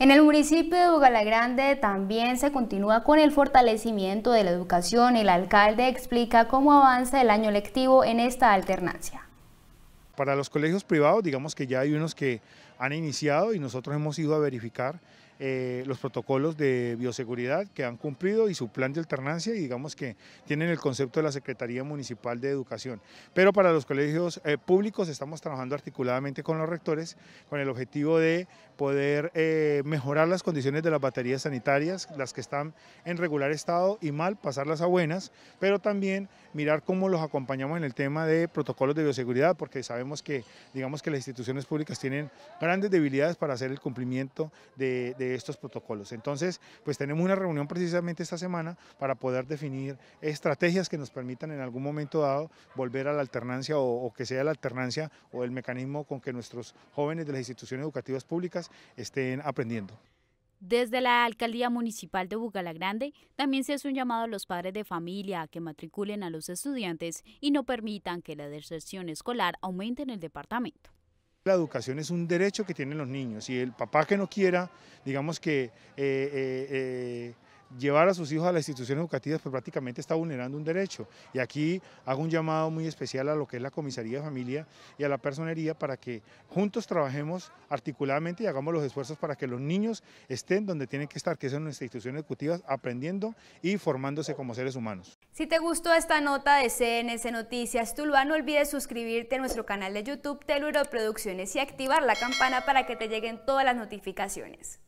En el municipio de Bugalagrande también se continúa con el fortalecimiento de la educación. El alcalde explica cómo avanza el año lectivo en esta alternancia. Para los colegios privados, digamos que ya hay unos que han iniciado y nosotros hemos ido a verificar eh, los protocolos de bioseguridad que han cumplido y su plan de alternancia y digamos que tienen el concepto de la Secretaría Municipal de Educación. Pero para los colegios eh, públicos estamos trabajando articuladamente con los rectores con el objetivo de poder eh, mejorar las condiciones de las baterías sanitarias, las que están en regular estado y mal, pasarlas a buenas, pero también mirar cómo los acompañamos en el tema de protocolos de bioseguridad, porque sabemos que digamos que las instituciones públicas tienen grandes debilidades para hacer el cumplimiento de estos protocolos. Entonces, pues tenemos una reunión precisamente esta semana para poder definir estrategias que nos permitan en algún momento dado volver a la alternancia o, que sea la alternancia o el mecanismo con que nuestros jóvenes de las instituciones educativas públicas estén aprendiendo. Desde la Alcaldía Municipal de Bucalagrande también se hace un llamado a los padres de familia a que matriculen a los estudiantes y no permitan que la deserción escolar aumente en el departamento. La educación es un derecho que tienen los niños y el papá que no quiera, digamos que... Eh, eh, eh, llevar a sus hijos a las instituciones educativas, pues prácticamente está vulnerando un derecho. Y aquí hago un llamado muy especial a lo que es la comisaría de familia y a la personería para que juntos trabajemos articuladamente y hagamos los esfuerzos para que los niños estén donde tienen que estar, que son nuestras instituciones educativas, aprendiendo y formándose como seres humanos. Si te gustó esta nota de CNS Noticias Tuluá, no olvides suscribirte a nuestro canal de YouTube Teluro Producciones y activar la campana para que te lleguen todas las notificaciones.